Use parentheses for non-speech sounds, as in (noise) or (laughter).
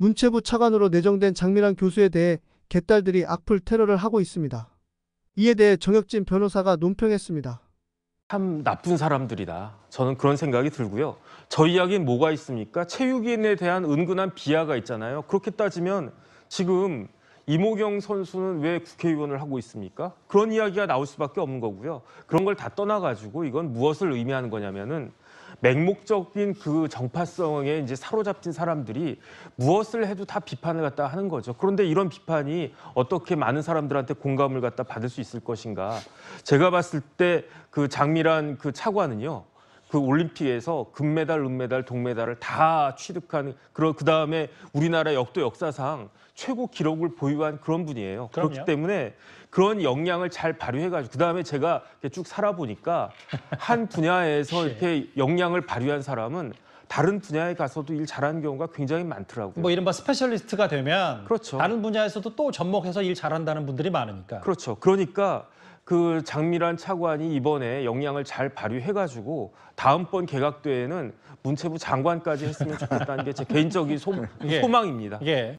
문체부 차관으로 내정된 장미란 교수에 대해 개딸들이 악플 테러를 하고 있습니다. 이에 대해 정혁진 변호사가 논평했습니다. 참 나쁜 사람들이다. 저는 그런 생각이 들고요. 저 이야기엔 뭐가 있습니까? 체육인에 대한 은근한 비하가 있잖아요. 그렇게 따지면 지금 이모경 선수는 왜 국회의원을 하고 있습니까? 그런 이야기가 나올 수밖에 없는 거고요. 그런 걸 다 떠나가지고 이건 무엇을 의미하는 거냐면은 맹목적인 그 정파성에 이제 사로잡힌 사람들이 무엇을 해도 다 비판을 갖다 하는 거죠. 그런데 이런 비판이 어떻게 많은 사람들한테 공감을 갖다 받을 수 있을 것인가? 제가 봤을 때 그 장미란 그 차관은요. 그 올림픽에서 금메달, 은메달, 동메달을 다 취득한 그런 그 다음에 우리나라 역도 역사상 최고 기록을 보유한 그런 분이에요. 그럼요. 그렇기 때문에 그런 역량을 잘 발휘해가지고 그 다음에 제가 쭉 살아보니까 한 분야에서 (laughs) 예. 이렇게 역량을 발휘한 사람은 다른 분야에 가서도 일 잘하는 경우가 굉장히 많더라고요. 뭐 이른바 스페셜리스트가 되면 그렇죠. 다른 분야에서도 또 접목해서 일 잘한다는 분들이 많으니까. 그렇죠. 그러니까 그 장미란 차관이 이번에 역량을 잘 발휘해가지고 다음번 개각 때에는 문체부 장관까지 했으면 좋겠다는 게 제 개인적인 소, (laughs) 예. 망입니다 예.